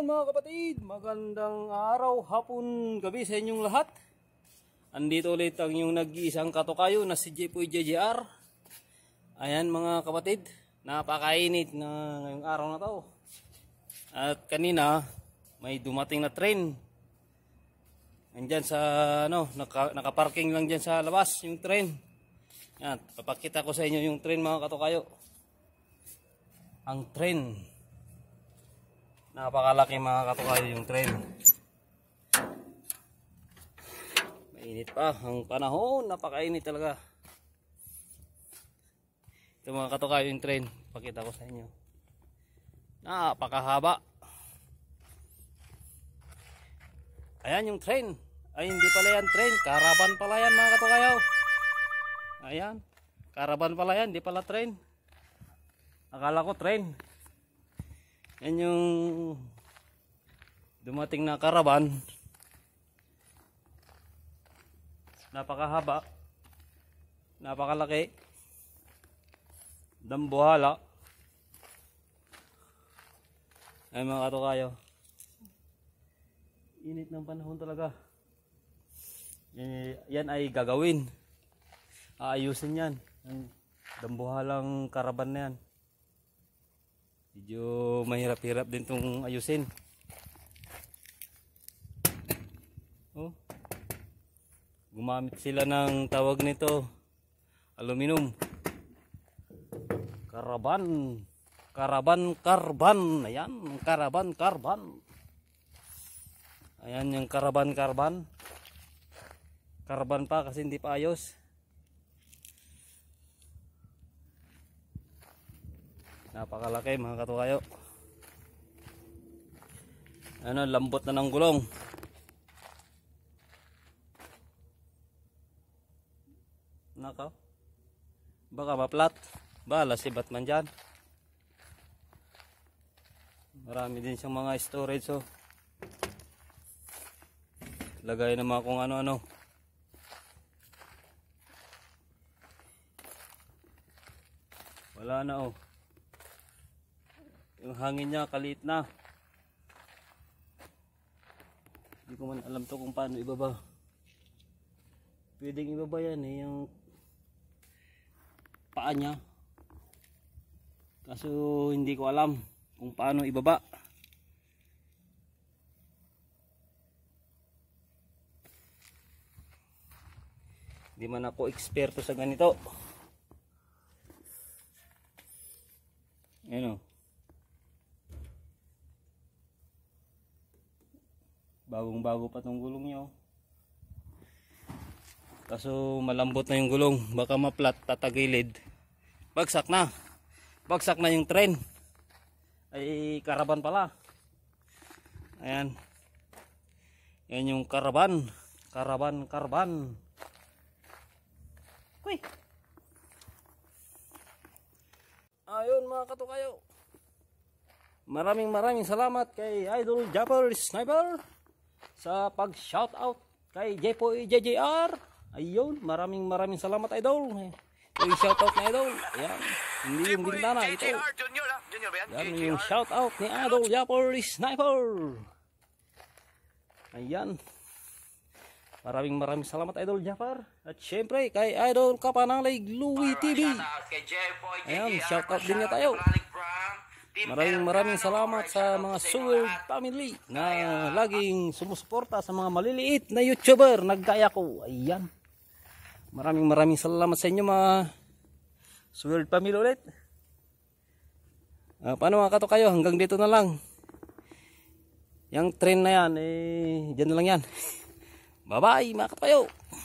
Yon mga kapatid, magandang araw, hapon, gabi sa inyong lahat. Andito ulit ang yung nag-iisang katokayo na si Jepoy JJR. Ayan mga kapatid, napakainit na ngayong araw na to. At kanina, may dumating na train. Andyan sa, ano, naka, nakaparking lang dyan sa labas yung train. Ayan, papakita ko sa inyo yung train mga katokayo. Ang train. Napakalaki mga katukayo yung trend. Mainit pa ang panahon. Napakainit talaga. Ito mga katukayo yung trend. Pakita ko sa inyo. Napakahaba. Ayan yung train. Ay hindi pala yan train. Karaban pala yan mga katukayo. Oh. Ayan. Karaban pala yan. Hindi pala train. Akala ko train. Yan yung dumating na karaban. Napakahaba. Napakalaki. Dambuhala. Ay mga katokayo. Init ng panahon talaga. Yan ay gagawin. Aayusin yan. Dambuhalang karaban na yan medyo mahirap-hirap din tong ayusin oh gumamit sila ng tawag nito aluminum karaban karaban karban ayan karaban karban ayan yung karaban karban karban pa kasi hindi pa ayos napakalaki mga katukayo ano lambot na ng gulong nakaw baka maplat bala si Batman dyan marami din siyang mga storage so oh. lagay na mga kung ano ano wala na oh yung hangin niya kalit na. Hindi ko man alam to kung paano ibaba. Pwedeng ibaba yan eh yung paa niya. Kaso hindi ko alam kung paano ibaba. Hindi man ako eksperto sa ganito. Ayan o. Oh. bagong bago pa tong gulong nyo oh. kaso malambot na yung gulong baka maplat tatagilid bagsak na bagsak na yung train ay karaban pala ayan yan yung karaban karaban karaban kuy ayun mga katukayo maraming maraming salamat kay Idol Japper Sniper sa pag-shoutout kay Jepo JJR. Ayun, maraming maraming salamat idol. Ito yung shoutout na idol. Ayan, hindi yung gintana. Ito. Ayan yung shoutout ni idol Japor Sniper. Ayan. Maraming maraming salamat Idol Jafar at syempre kay Idol Kapanalig Louie TV. Ayan, shoutout din niya tayo. Maraming maraming salamat sa mga Sewer family na laging sumusuporta sa mga maliliit na YouTuber. Nagkaya ko. Ayan. Maraming maraming salamat sa inyo mga Sewer family ulit. Uh, paano mga kato kayo? Hanggang dito na lang. Yang train na yan, eh, dyan na lang yan. Bye-bye mga kato